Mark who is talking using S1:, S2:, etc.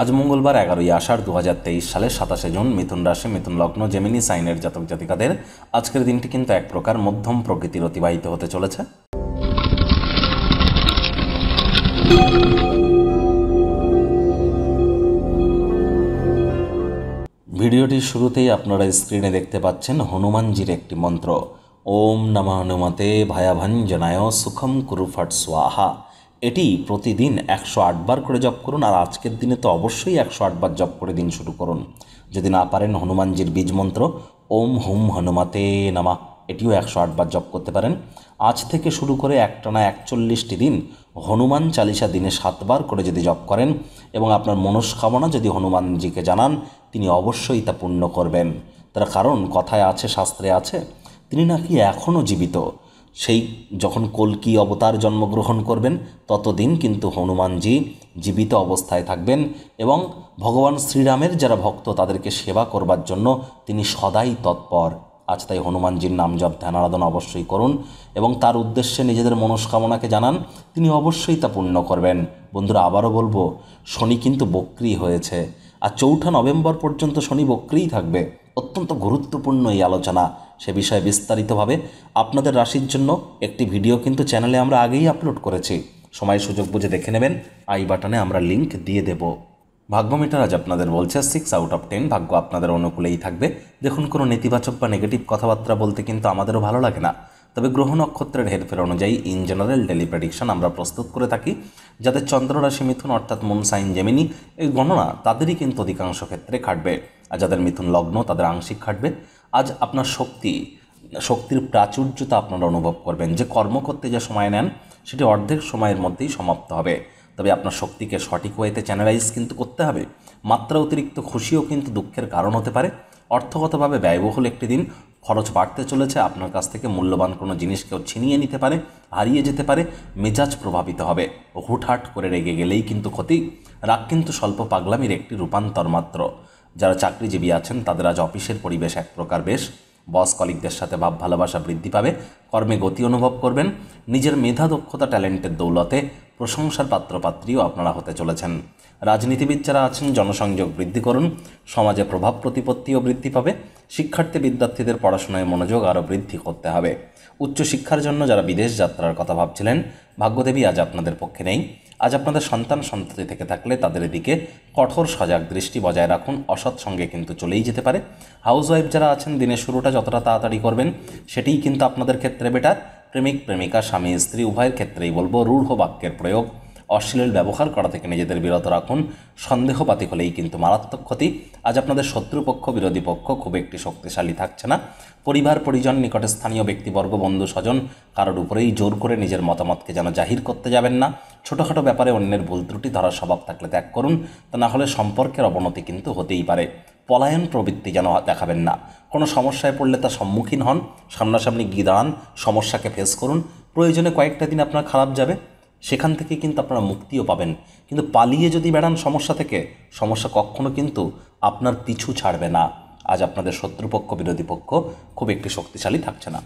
S1: আজ মঙ্গলবার এগারোই আষাঢ় দু হাজার তেইশ সালের সাতাশে জুন মিথুন রাশি মিথুন লগ্ন জেমিনি সাইনের জাতক জাতিকাদের আজকের দিনটি কিন্তু এক প্রকার মধ্যম প্রকৃতির অতিবাহিত হতে চলেছে ভিডিওটির শুরুতেই আপনারা স্ক্রিনে দেখতে পাচ্ছেন হনুমানজির একটি মন্ত্র ওম নমা হনুমতে ভায়াভঞ্জনায় সুখম কুরুফট স্বাহা এটি প্রতিদিন একশো আটবার করে জপ করুন আর আজকের দিনে তো অবশ্যই একশো আটবার জপ করে দিন শুরু করুন যদি না পারেন হনুমানজির বীজ মন্ত্র ওম হুম হনুমাতে নামা এটিও একশো আটবার জপ করতে পারেন আজ থেকে শুরু করে একটানা একচল্লিশটি দিন হনুমান চালিশা দিনে সাতবার করে যদি জপ করেন এবং আপনার মনস্কামনা যদি হনুমানজিকে জানান তিনি অবশ্যই তা পূর্ণ করবেন তার কারণ কথায় আছে শাস্ত্রে আছে তিনি নাকি এখনও জীবিত সেই যখন কলকি অবতার জন্মগ্রহণ করবেন ততদিন কিন্তু হনুমানজি জীবিত অবস্থায় থাকবেন এবং ভগবান শ্রীরামের যারা ভক্ত তাদেরকে সেবা করবার জন্য তিনি সদাই তৎপর আজ তাই হনুমানজির নাম জপ ধ্যান আরাধন অবশ্যই করুন এবং তার উদ্দেশ্যে নিজেদের মনস্কামনাকে জানান তিনি অবশ্যই তা পূর্ণ করবেন বন্ধুরা আবারও বলবো শনি কিন্তু বক্রি হয়েছে আর চৌঠা নভেম্বর পর্যন্ত শনি বক্রিই থাকবে অত্যন্ত গুরুত্বপূর্ণ এই আলোচনা সে বিষয়ে বিস্তারিতভাবে আপনাদের রাশির জন্য একটি ভিডিও কিন্তু চ্যানেলে আমরা আগেই আপলোড করেছি সময় সুযোগ বুঝে দেখে নেবেন আই বাটনে আমরা লিংক দিয়ে দেব ভাগ্যমিটার আজ আপনাদের বলছে সিক্স আউট অফ টেন ভাগ্য আপনাদের অনুকূলেই থাকবে দেখুন কোনো নেতিবাচক বা নেগেটিভ কথাবার্তা বলতে কিন্তু আমাদেরও ভালো লাগে না তবে গ্রহ নক্ষত্রের হেরফের অনুযায়ী ইন জেনারেল ডেলি প্রেডিকশন আমরা প্রস্তুত করে থাকি যাদের চন্দ্ররাশি মিথুন অর্থাৎ মুন সাইন জেমিনি এই গণনা তাদেরই কিন্তু অধিকাংশ ক্ষেত্রে খাটবে আর যাদের মিথুন লগ্ন তাদের আংশিক খাটবে আজ আপনার শক্তি শক্তির প্রাচুর্যতা আপনারা অনুভব করবেন যে কর্ম করতে যে সময় নেন সেটি অর্ধেক সময়ের মধ্যেই সমাপ্ত হবে তবে আপনার শক্তিকে সঠিক ওয়েতে চ্যানেলাইজ কিন্তু করতে হবে মাত্রা অতিরিক্ত খুশিও কিন্তু দুঃখের কারণ হতে পারে অর্থগতভাবে ব্যয়বহুল একটি দিন খরচ বাড়তে চলেছে আপনার কাছ থেকে মূল্যবান কোনো জিনিস কেউ ছিনিয়ে নিতে পারে হারিয়ে যেতে পারে মেজাজ প্রভাবিত হবে হুটহাট করে রেগে গেলেই কিন্তু ক্ষতি রাগ কিন্তু স্বল্প পাগলামির একটি রূপান্তর মাত্র যারা চাকরিজীবী আছেন তাদের আজ অফিসের পরিবেশ এক প্রকার বেশ বস কলিকদের সাথে ভাব ভালোবাসা বৃদ্ধি পাবে কর্মে গতি অনুভব করবেন নিজের মেধা দক্ষতা ট্যালেন্টের দৌলতে প্রশংসার পাত্রপাত্রীও আপনারা হতে চলেছেন রাজনীতিবিদ যারা আছেন জনসংযোগ বৃদ্ধি করুন সমাজে প্রভাব প্রতিপত্তিও বৃদ্ধি পাবে শিক্ষার্থী বিদ্যার্থীদের পড়াশোনায় মনোযোগ আরও বৃদ্ধি করতে হবে উচ্চশিক্ষার জন্য যারা বিদেশ যাত্রার কথা ভাবছিলেন ভাগ্যদেবী আজ আপনাদের পক্ষে নেই আজ আপনাদের সন্তান সন্ততি থেকে থাকলে তাদের দিকে কঠোর সজাগ দৃষ্টি বজায় রাখুন অসৎ সঙ্গে কিন্তু চলেই যেতে পারে হাউসওয়াইফ যারা আছেন দিনের শুরুটা যতটা তাড়াতাড়ি করবেন সেটিই কিন্তু আপনাদের ক্ষেত্রে বেটার প্রেমিক প্রেমিকা স্বামী স্ত্রী উভয়ের ক্ষেত্রেই বলবো রূঢ় বাক্যের প্রয়োগ অশ্লীল ব্যবহার করা থেকে নিজেদের বিরত রাখুন সন্দেহপাতি হলেই কিন্তু মারাত্মক ক্ষতি আজ আপনাদের শত্রুপক্ষ বিরোধী পক্ষ খুব একটি শক্তিশালী থাকছে না পরিবার পরিজন নিকটে স্থানীয় ব্যক্তিবর্গ বন্ধু স্বজন কারোর উপরেই জোর করে নিজের মতামতকে যেন জাহির করতে যাবেন না ছোটোখাটো ব্যাপারে অন্যের ভুল ত্রুটি ধরার স্বভাব থাকলে ত্যাগ করুন তা না হলে সম্পর্কের অবনতি কিন্তু হতেই পারে পলায়ন প্রবৃত্তি যেন দেখাবেন না কোনো সমস্যায় পড়লে তা সম্মুখীন হন সামনাসামনি গিয়ে দাঁড়ান সমস্যাকে ফেস করুন প্রয়োজনে কয়েকটা দিন আপনার খারাপ যাবে সেখান থেকে কিন্তু আপনারা মুক্তিও পাবেন কিন্তু পালিয়ে যদি বেড়ান সমস্যা থেকে সমস্যা কখনও কিন্তু আপনার পিছু ছাড়বে না আজ আপনাদের শত্রুপক্ষ বিরোধী পক্ষ খুব একটি শক্তিশালী থাকছে না